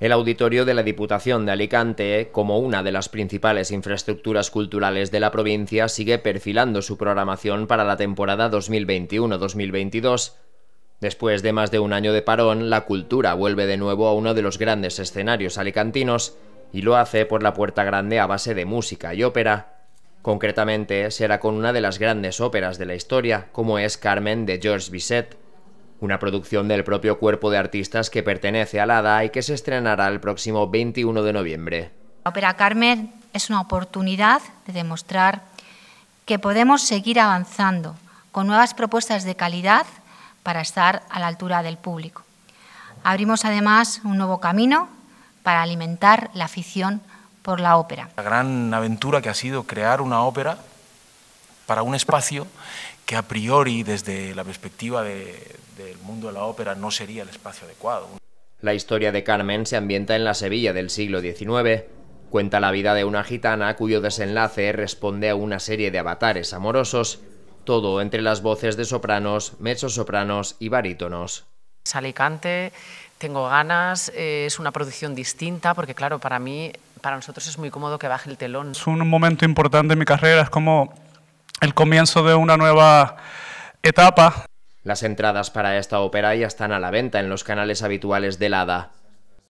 el auditorio de la Diputación de Alicante, como una de las principales infraestructuras culturales de la provincia, sigue perfilando su programación para la temporada 2021-2022. Después de más de un año de parón, la cultura vuelve de nuevo a uno de los grandes escenarios alicantinos, y lo hace por la puerta grande a base de música y ópera. Concretamente, será con una de las grandes óperas de la historia, como es Carmen de Georges Bizet una producción del propio cuerpo de artistas que pertenece a la y que se estrenará el próximo 21 de noviembre. La ópera Carmen es una oportunidad de demostrar que podemos seguir avanzando con nuevas propuestas de calidad para estar a la altura del público. Abrimos además un nuevo camino para alimentar la afición por la ópera. La gran aventura que ha sido crear una ópera para un espacio que a priori, desde la perspectiva del mundo de la ópera, no sería el espacio adecuado. La historia de Carmen se ambienta en la Sevilla del siglo XIX. Cuenta la vida de una gitana cuyo desenlace responde a una serie de avatares amorosos, todo entre las voces de sopranos, mezzosopranos y barítonos. Alicante, tengo ganas, es una producción distinta, porque claro, para mí, para nosotros es muy cómodo que baje el telón. Es un momento importante en mi carrera, es como el comienzo de una nueva etapa. Las entradas para esta ópera ya están a la venta en los canales habituales del hada.